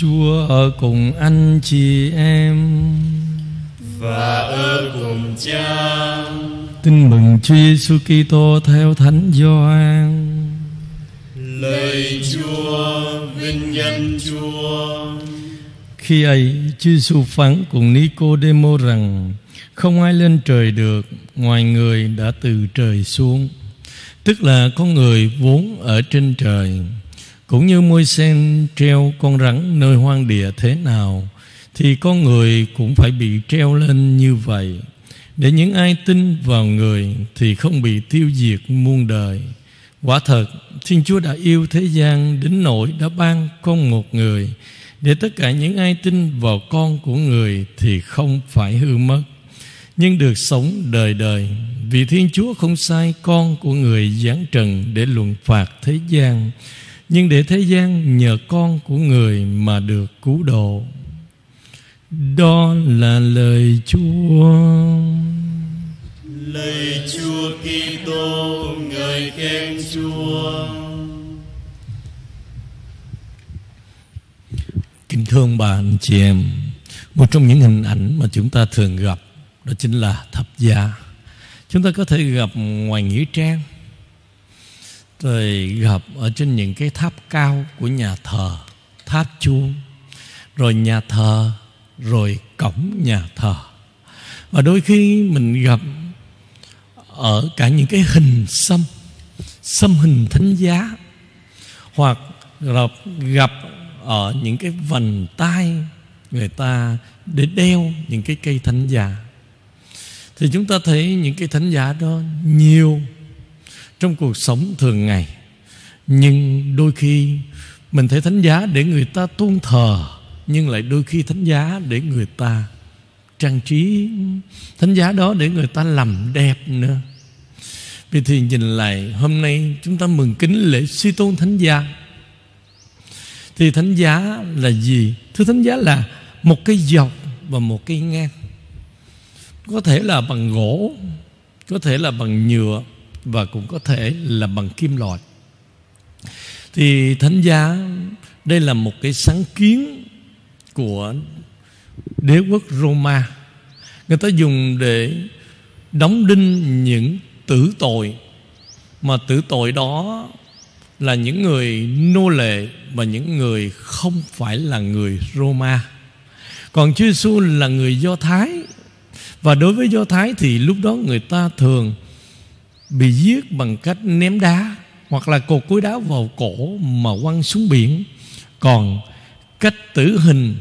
Chúa ở cùng anh chị em và ở cùng cha. Tin mừng Chúa Giêsu Kitô theo Thánh Gioan. Lời Chúa, vinh danh Chúa. Khi ấy, Chúa Giêsu phán cùng Nicodemo rằng: Không ai lên trời được ngoài người đã từ trời xuống, tức là con người vốn ở trên trời. Cũng như môi sen treo con rắn nơi hoang địa thế nào Thì con người cũng phải bị treo lên như vậy Để những ai tin vào người Thì không bị tiêu diệt muôn đời Quả thật Thiên Chúa đã yêu thế gian Đến nỗi đã ban con một người Để tất cả những ai tin vào con của người Thì không phải hư mất nhưng được sống đời đời vì thiên chúa không sai con của người giáng trần để luận phạt thế gian nhưng để thế gian nhờ con của người mà được cứu độ đó là lời Chúa lời Chúa Kitô người khen Chúa kính thưa ông bà anh chị em một trong những hình ảnh mà chúng ta thường gặp đó chính là thập gia chúng ta có thể gặp ngoài nghĩa trang rồi gặp ở trên những cái tháp cao của nhà thờ tháp chuông rồi nhà thờ rồi cổng nhà thờ và đôi khi mình gặp ở cả những cái hình xăm xăm hình thánh giá hoặc gặp gặp ở những cái vành tay người ta để đeo những cái cây thánh giá thì chúng ta thấy những cái thánh giá đó nhiều trong cuộc sống thường ngày nhưng đôi khi mình thấy thánh giá để người ta tuôn thờ nhưng lại đôi khi thánh giá để người ta trang trí thánh giá đó để người ta làm đẹp nữa vì thì nhìn lại hôm nay chúng ta mừng kính lễ suy tôn thánh giá thì thánh giá là gì thưa thánh giá là một cái dọc và một cái ngang có thể là bằng gỗ có thể là bằng nhựa và cũng có thể là bằng kim loại thì thánh giá đây là một cái sáng kiến của đế quốc Roma người ta dùng để đóng đinh những tử tội mà tử tội đó là những người nô lệ và những người không phải là người Roma còn Chúa Giêsu là người Do Thái và đối với Do Thái thì lúc đó người ta thường bị giết bằng cách ném đá hoặc là cột cối đá vào cổ mà quăng xuống biển còn cách tử hình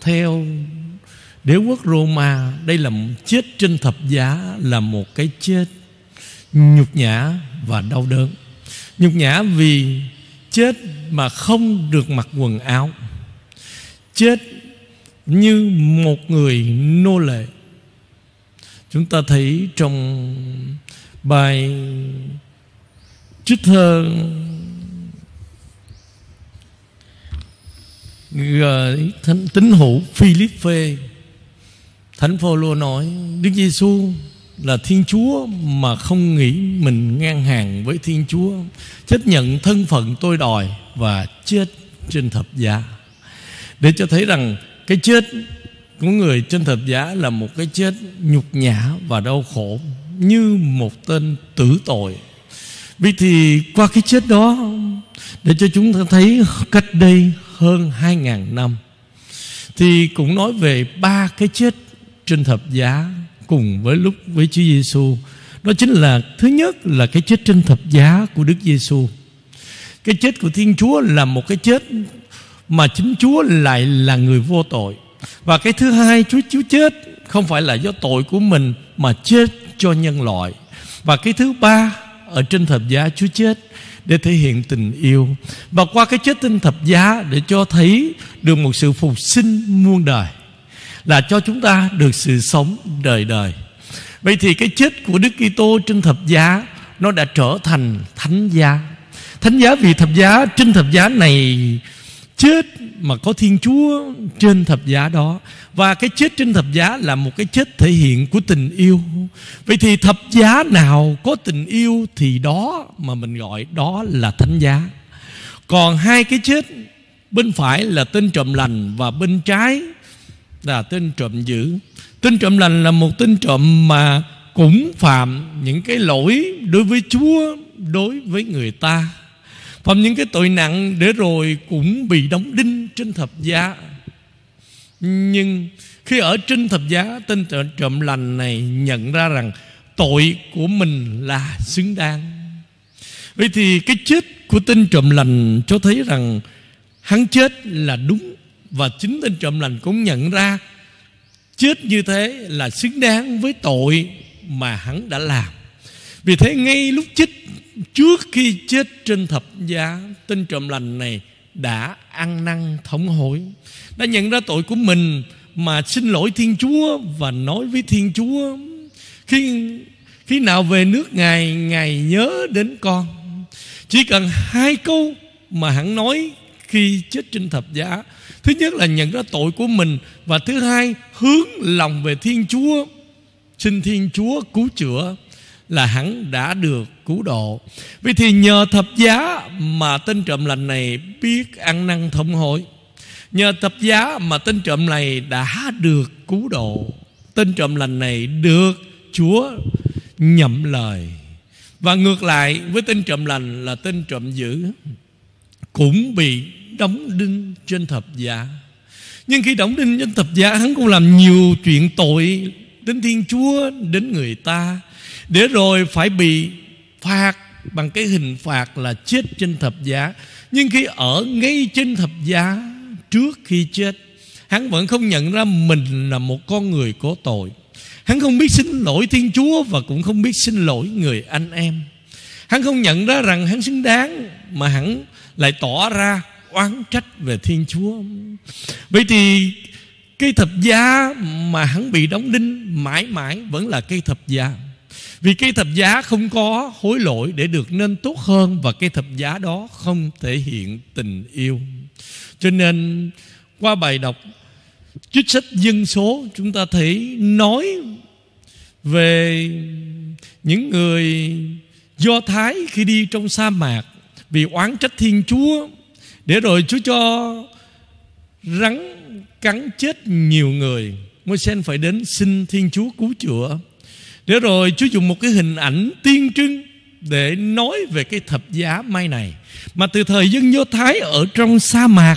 theo đế quốc Roma đây là chết trên thập giá là một cái chết nhục nhã và đau đớn nhục nhã vì chết mà không được mặc quần áo chết như một người nô lệ chúng ta thấy trong bài trích thơ gửi thánh tín hữu Philippe thánh Phaolô nói Đức Giêsu là Thiên Chúa mà không nghĩ mình ngang hàng với Thiên Chúa chấp nhận thân phận tôi đòi và chết trên thập giá để cho thấy rằng cái chết của người trên thập giá là một cái chết nhục nhã và đau khổ như một tên tử tội Vì thì qua cái chết đó Để cho chúng ta thấy cách đây hơn 2.000 năm Thì cũng nói về ba cái chết trên thập giá Cùng với lúc với Chúa Giêsu Đó chính là thứ nhất là cái chết trên thập giá của Đức Giêsu Cái chết của Thiên Chúa là một cái chết Mà chính Chúa lại là người vô tội và cái thứ hai Chúa Chúa chết không phải là do tội của mình mà chết cho nhân loại và cái thứ ba ở trên thập giá Chúa chết để thể hiện tình yêu và qua cái chết trên thập giá để cho thấy được một sự phục sinh muôn đời là cho chúng ta được sự sống đời đời. Vậy thì cái chết của Đức Kitô trên thập giá nó đã trở thành thánh giá. Thánh giá vì thập giá trên thập giá này chết mà có Thiên Chúa trên thập giá đó Và cái chết trên thập giá là một cái chết thể hiện của tình yêu Vậy thì thập giá nào có tình yêu thì đó mà mình gọi đó là thánh giá Còn hai cái chết bên phải là tên trộm lành và bên trái là tên trộm dữ Tên trộm lành là một tên trộm mà cũng phạm những cái lỗi đối với Chúa, đối với người ta phạm những cái tội nặng để rồi cũng bị đóng đinh trên thập giá nhưng khi ở trên thập giá tên trộm lành này nhận ra rằng tội của mình là xứng đáng vậy thì cái chết của tên trộm lành cho thấy rằng hắn chết là đúng và chính tên trộm lành cũng nhận ra chết như thế là xứng đáng với tội mà hắn đã làm vì thế ngay lúc chết Trước khi chết trên thập giá Tên trộm lành này đã ăn năn thống hối Đã nhận ra tội của mình Mà xin lỗi Thiên Chúa Và nói với Thiên Chúa Khi khi nào về nước Ngài Ngài nhớ đến con Chỉ cần hai câu Mà hắn nói khi chết trên thập giá Thứ nhất là nhận ra tội của mình Và thứ hai hướng lòng về Thiên Chúa Xin Thiên Chúa cứu chữa là hắn đã được cứu độ Vì thì nhờ thập giá mà tên trộm lành này biết ăn năn thông hối Nhờ thập giá mà tên trộm này đã được cứu độ Tên trộm lành này được Chúa nhậm lời Và ngược lại với tên trộm lành là tên trộm dữ Cũng bị đóng đinh trên thập giá Nhưng khi đóng đinh trên thập giá Hắn cũng làm nhiều chuyện tội Đến Thiên Chúa, đến người ta để rồi phải bị phạt bằng cái hình phạt là chết trên thập giá nhưng khi ở ngay trên thập giá trước khi chết hắn vẫn không nhận ra mình là một con người có tội hắn không biết xin lỗi thiên chúa và cũng không biết xin lỗi người anh em hắn không nhận ra rằng hắn xứng đáng mà hắn lại tỏ ra oán trách về thiên chúa vậy thì cây thập giá mà hắn bị đóng đinh mãi mãi vẫn là cây thập giá vì cây thập giá không có hối lỗi để được nên tốt hơn Và cây thập giá đó không thể hiện tình yêu Cho nên qua bài đọc chích sách dân số Chúng ta thấy nói về những người Do Thái khi đi trong sa mạc Vì oán trách Thiên Chúa Để rồi Chúa cho rắn cắn chết nhiều người Môi-sen phải đến xin Thiên Chúa cứu chữa để rồi Chúa dùng một cái hình ảnh tiên trưng để nói về cái thập giá mai này mà từ thời dân Do Thái ở trong sa mạc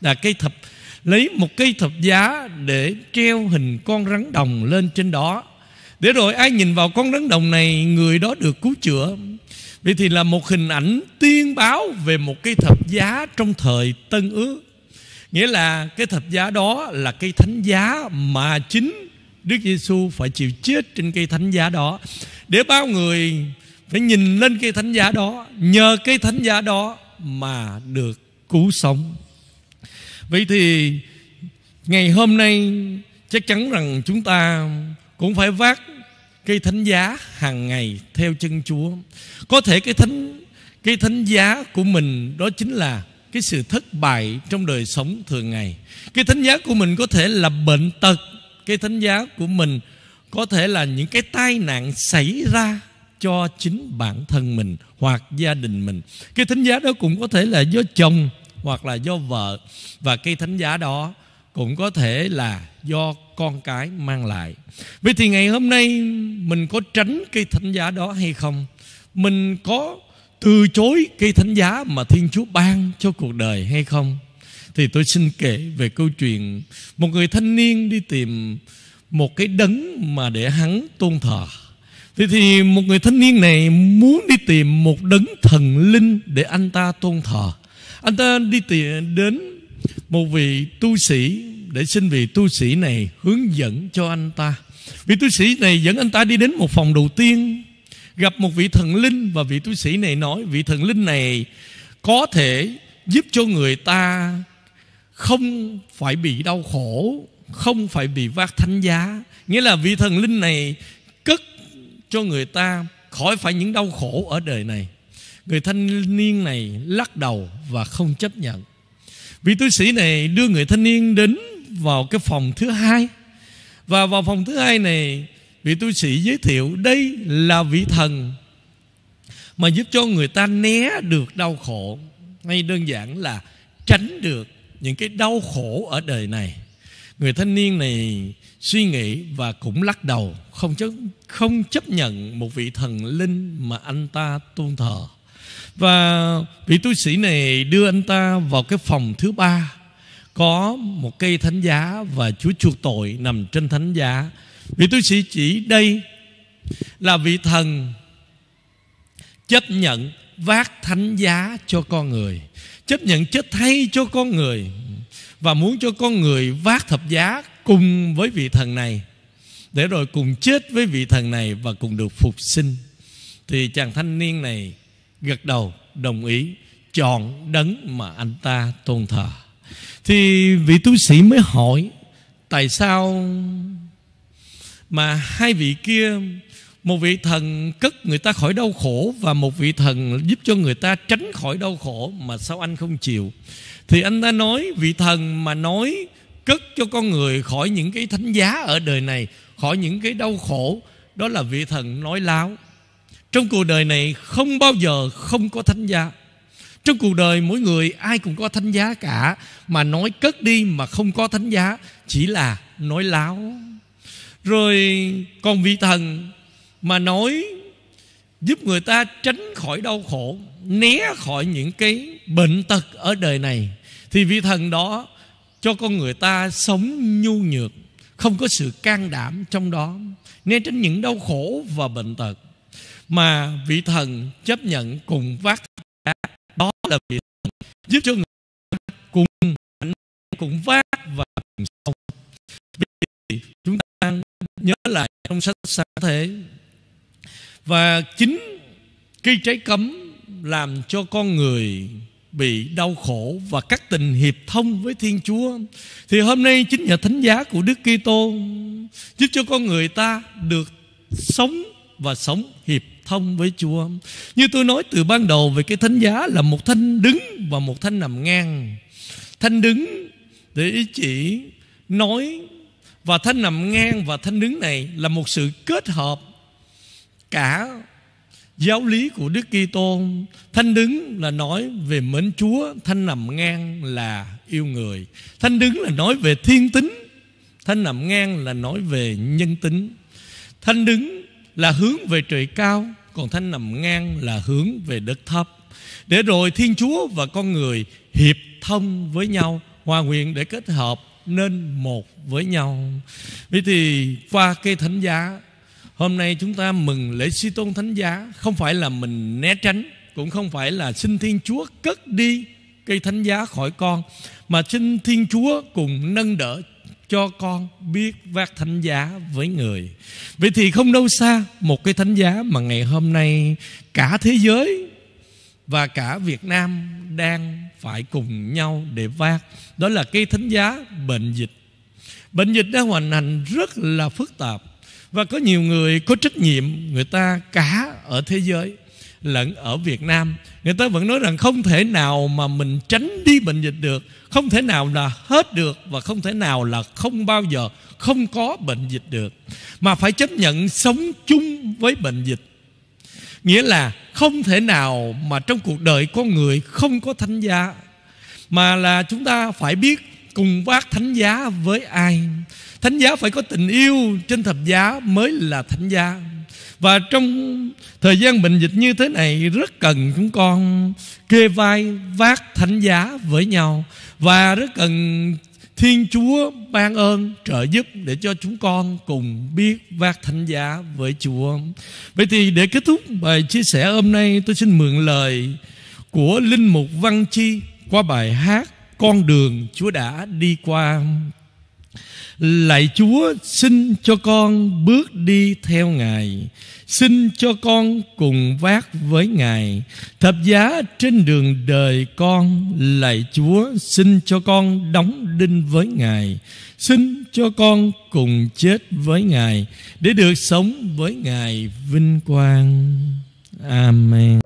là cây thập lấy một cây thập giá để treo hình con rắn đồng lên trên đó để rồi ai nhìn vào con rắn đồng này người đó được cứu chữa vậy thì là một hình ảnh tiên báo về một cây thập giá trong thời tân ước nghĩa là cái thập giá đó là cây thánh giá mà chính Đức Giêsu phải chịu chết trên cây thánh giá đó để bao người phải nhìn lên cây thánh giá đó nhờ cây thánh giá đó mà được cứu sống vậy thì ngày hôm nay chắc chắn rằng chúng ta cũng phải vác cây thánh giá hàng ngày theo chân Chúa có thể cái thánh cái thánh giá của mình đó chính là cái sự thất bại trong đời sống thường ngày cái thánh giá của mình có thể là bệnh tật cái thánh giá của mình có thể là những cái tai nạn xảy ra cho chính bản thân mình hoặc gia đình mình cái thánh giá đó cũng có thể là do chồng hoặc là do vợ và cái thánh giá đó cũng có thể là do con cái mang lại vậy thì ngày hôm nay mình có tránh cái thánh giá đó hay không mình có từ chối cây thánh giá mà thiên chúa ban cho cuộc đời hay không thì tôi xin kể về câu chuyện một người thanh niên đi tìm một cái đấng mà để hắn tôn thờ thì thì một người thanh niên này muốn đi tìm một đấng thần linh để anh ta tôn thờ. Anh ta đi tìm đến một vị tu sĩ để xin vị tu sĩ này hướng dẫn cho anh ta. Vị tu sĩ này dẫn anh ta đi đến một phòng đầu tiên gặp một vị thần linh và vị tu sĩ này nói vị thần linh này có thể giúp cho người ta không phải bị đau khổ không phải bị vác thánh giá nghĩa là vị thần linh này cất cho người ta khỏi phải những đau khổ ở đời này người thanh niên này lắc đầu và không chấp nhận vị tu sĩ này đưa người thanh niên đến vào cái phòng thứ hai và vào phòng thứ hai này vị tu sĩ giới thiệu đây là vị thần mà giúp cho người ta né được đau khổ hay đơn giản là tránh được những cái đau khổ ở đời này người thanh niên này suy nghĩ và cũng lắc đầu không chấp không chấp nhận một vị thần linh mà anh ta tôn thờ và vị tu sĩ này đưa anh ta vào cái phòng thứ ba có một cây thánh giá và chúa chuộc tội nằm trên thánh giá vị tu sĩ chỉ đây là vị thần chấp nhận vác thánh giá cho con người chấp nhận chết thay cho con người và muốn cho con người vác thập giá cùng với vị thần này để rồi cùng chết với vị thần này và cùng được phục sinh thì chàng thanh niên này gật đầu đồng ý chọn đấng mà anh ta tôn thờ thì vị tu sĩ mới hỏi tại sao mà hai vị kia một vị thần cất người ta khỏi đau khổ và một vị thần giúp cho người ta tránh khỏi đau khổ mà sao anh không chịu thì anh ta nói vị thần mà nói cất cho con người khỏi những cái thánh giá ở đời này khỏi những cái đau khổ đó là vị thần nói láo trong cuộc đời này không bao giờ không có thánh giá trong cuộc đời mỗi người ai cũng có thánh giá cả mà nói cất đi mà không có thánh giá chỉ là nói láo rồi còn vị thần mà nói giúp người ta tránh khỏi đau khổ né khỏi những cái bệnh tật ở đời này thì vị thần đó cho con người ta sống nhu nhược không có sự can đảm trong đó né tránh những đau khổ và bệnh tật mà vị thần chấp nhận cùng vác đó là vị thần giúp cho người ta cùng cùng vác và cùng sống chúng ta nhớ lại trong sách sáng thế và chính cây trái cấm làm cho con người bị đau khổ và các tình hiệp thông với Thiên Chúa thì hôm nay chính nhờ thánh giá của Đức Kitô giúp cho con người ta được sống và sống hiệp thông với Chúa. Như tôi nói từ ban đầu về cái thánh giá là một thanh đứng và một thanh nằm ngang. Thanh đứng để ý chỉ nói và thanh nằm ngang và thanh đứng này là một sự kết hợp cả giáo lý của Đức Kitô thanh đứng là nói về mến Chúa thanh nằm ngang là yêu người thanh đứng là nói về thiên tính thanh nằm ngang là nói về nhân tính thanh đứng là hướng về trời cao còn thanh nằm ngang là hướng về đất thấp để rồi Thiên Chúa và con người hiệp thông với nhau hòa nguyện để kết hợp nên một với nhau vậy thì qua cây thánh giá Hôm nay chúng ta mừng lễ suy tôn thánh giá Không phải là mình né tránh Cũng không phải là xin Thiên Chúa cất đi cây thánh giá khỏi con Mà xin Thiên Chúa cùng nâng đỡ cho con biết vác thánh giá với người Vậy thì không đâu xa một cây thánh giá mà ngày hôm nay cả thế giới và cả Việt Nam đang phải cùng nhau để vác Đó là cây thánh giá bệnh dịch Bệnh dịch đang hoàn hành rất là phức tạp và có nhiều người có trách nhiệm người ta cả ở thế giới lẫn ở Việt Nam người ta vẫn nói rằng không thể nào mà mình tránh đi bệnh dịch được không thể nào là hết được và không thể nào là không bao giờ không có bệnh dịch được mà phải chấp nhận sống chung với bệnh dịch nghĩa là không thể nào mà trong cuộc đời con người không có thánh giá mà là chúng ta phải biết cùng vác thánh giá với ai thánh giá phải có tình yêu trên thập giá mới là thánh giá và trong thời gian bệnh dịch như thế này rất cần chúng con kê vai vác thánh giá với nhau và rất cần Thiên Chúa ban ơn trợ giúp để cho chúng con cùng biết vác thánh giá với Chúa. Vậy thì để kết thúc bài chia sẻ hôm nay tôi xin mượn lời của Linh Mục Văn Chi qua bài hát Con đường Chúa đã đi qua. Lạy Chúa xin cho con bước đi theo Ngài Xin cho con cùng vác với Ngài Thập giá trên đường đời con Lạy Chúa xin cho con đóng đinh với Ngài Xin cho con cùng chết với Ngài Để được sống với Ngài vinh quang Amen